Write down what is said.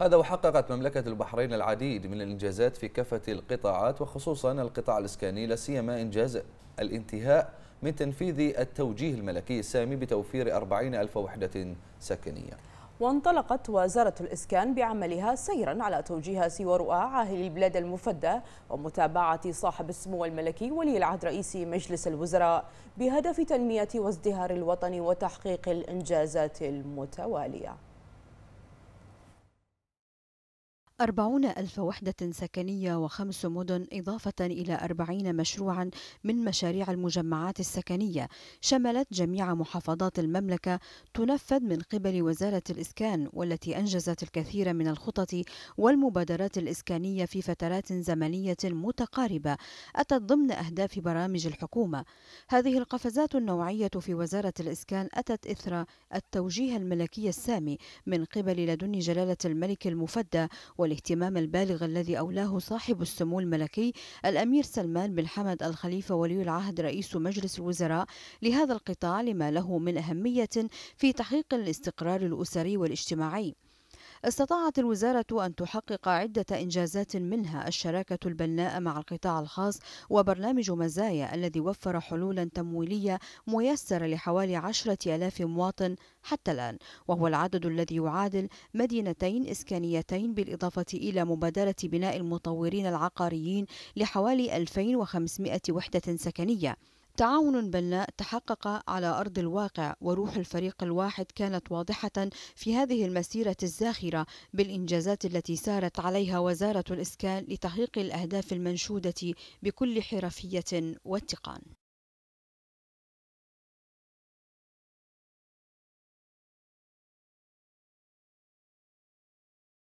هذا وحققت مملكة البحرين العديد من الإنجازات في كافة القطاعات وخصوصا القطاع الإسكاني لا سيما إنجاز الانتهاء من تنفيذ التوجيه الملكي السامي بتوفير 40 ألف وحدة سكنية وانطلقت وزارة الإسكان بعملها سيرا على توجيه سوى عاهل البلاد المفدى ومتابعة صاحب السمو الملكي ولي العهد رئيس مجلس الوزراء بهدف تنمية وازدهار الوطن وتحقيق الإنجازات المتوالية أربعون ألف وحدة سكنية وخمس مدن إضافة إلى أربعين مشروعا من مشاريع المجمعات السكنية شملت جميع محافظات المملكة تنفذ من قبل وزارة الإسكان والتي أنجزت الكثير من الخطط والمبادرات الإسكانية في فترات زمنية متقاربة أتت ضمن أهداف برامج الحكومة هذه القفزات النوعية في وزارة الإسكان أتت إثر التوجيه الملكي السامي من قبل لدن جلالة الملك المفدى وال والاهتمام البالغ الذي أولاه صاحب السمو الملكي الأمير سلمان بن حمد الخليفة ولي العهد رئيس مجلس الوزراء لهذا القطاع لما له من أهمية في تحقيق الاستقرار الأسري والاجتماعي استطاعت الوزارة أن تحقق عدة إنجازات منها الشراكة البناء مع القطاع الخاص وبرنامج مزايا الذي وفر حلولا تمويلية ميسرة لحوالي عشرة ألاف مواطن حتى الآن وهو العدد الذي يعادل مدينتين إسكانيتين بالإضافة إلى مبادرة بناء المطورين العقاريين لحوالي 2500 وحدة سكنية تعاون بناء تحقق على أرض الواقع وروح الفريق الواحد كانت واضحة في هذه المسيرة الزاخرة بالإنجازات التي سارت عليها وزارة الإسكان لتحقيق الأهداف المنشودة بكل حرفية واتقان